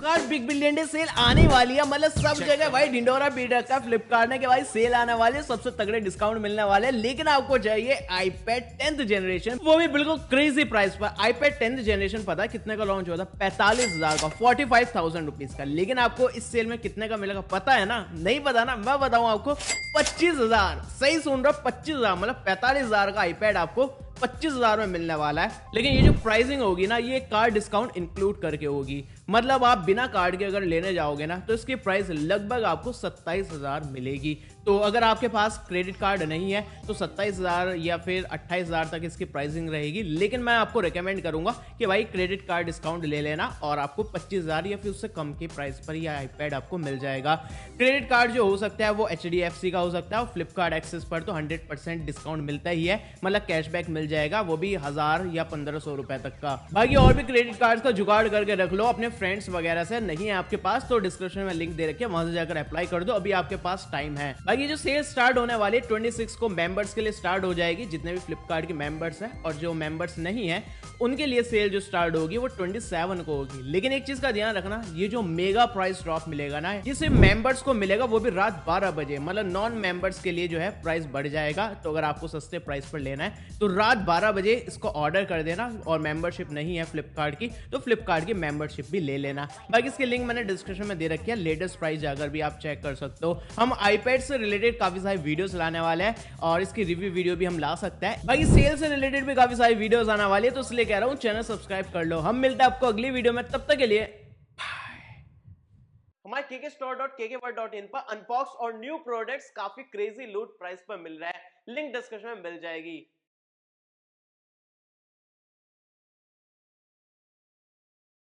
Flipkart big billion day sale आने वाली है मतलब सब जगह भाई ढिंडोरा पीट रखा फ्लिपकार्ट ने कि भाई सेल आने वाली है सबसे तगड़े डिस्काउंट मिलने वाले हैं लेकिन आपको चाहिए आईपैड टेंथ जनरेशन वो भी बिल्कुल क्रेजी प्राइस पर आईपैड टेंथ जनरेशन पता है कितने का लॉन्च हुआ था पैंतालीस का फोर्टी फाइव का लेकिन आपको इस सेल में कितने का मिलेगा पता है ना नहीं पता ना मैं बताऊँ आपको पच्चीस सही सुन रहा पच्चीस हजार मतलब पैंतालीस का आईपैड आपको पच्चीस में मिलने वाला है लेकिन ये जो प्राइसिंग होगी ना ये कार डिस्काउंट इंक्लूड करके होगी मतलब आप बिना कार्ड के अगर लेने जाओगे ना तो इसकी प्राइस लगभग आपको सत्ताईस हजार मिलेगी तो अगर आपके पास क्रेडिट कार्ड नहीं है तो सत्ताईस हजार या फिर अट्ठाईस हजार तक इसकी प्राइसिंग रहेगी लेकिन मैं आपको रिकमेंड करूंगा कि भाई क्रेडिट कार्ड डिस्काउंट ले लेना और आपको पच्चीस हजार या फिर उससे कम के प्राइस पर यह आईपैड आपको मिल जाएगा क्रेडिट कार्ड जो हो सकता है वो एच का हो सकता है और फ्लिपकार्ट एक्सेस पर तो हंड्रेड डिस्काउंट मिलता ही है मतलब कैशबैक मिल जाएगा वो भी हजार या पंद्रह सौ रुपए तक का बाकी और भी क्रेडिट कार्ड का जुगाड़ करके रख लो अपने फ्रेंड्स वगैरह से नहीं है आपके पास तो डिस्क्रिप्शन में लिंक दे रखी वहां से जाकर अप्लाई कर दो अभी आपके पास टाइम है बाकी जो सेल स्टार्ट होने वाली है सिक्स को मेंबर्स के लिए स्टार्ट हो जाएगी जितने भी फ्लिपकार्ट के मेंबर्स हैं और जो मेंबर्स नहीं है उनके लिए सेल जो स्टार्ट होगी वो सेवन को होगी लेकिन एक चीज का ध्यान रखना ये जो मेगा प्राइस ड्रॉप मिलेगा ना ये सिर्फ मेंबर्स को मिलेगा वो भी रात बारह बजे मतलब नॉन मेंबर्स के लिए जो है प्राइस बढ़ जाएगा तो अगर आपको सस्ते प्राइस पर लेना है तो रात बारह बजे इसको ऑर्डर कर देना और मेंबरशिप नहीं है फ्लिपकार्ट की तो फ्लिपकार्ट की मेंबरशिप भी ले लेना बाकी इसके लिंक मैंने डिस्क्रिप्शन में दे रखी है लेटेस्ट प्राइस जाकर भी आप चेक कर सकते हो हम आईपैड से रिलेटेड काफी सारी वीडियोस लाने वाले हैं और इसकी रिव्यू वीडियो भी हम ला सकते हैं बाकी सेल से रिलेटेड भी काफी सारी वीडियोस आने वाली है तो इसलिए कह रहा हूँ चैनल सब्सक्राइब कर लो हम मिलते हैं आपको अगली वीडियो में तब तक के लिए हमारे K store dot K word dot in पर अनबॉक्स और न्यू प्रोडक्ट्स काफी क्रेजी लूट प्राइस पर मिल रहा है लिंक डिस्क्रिप्शन में मिल जाएगी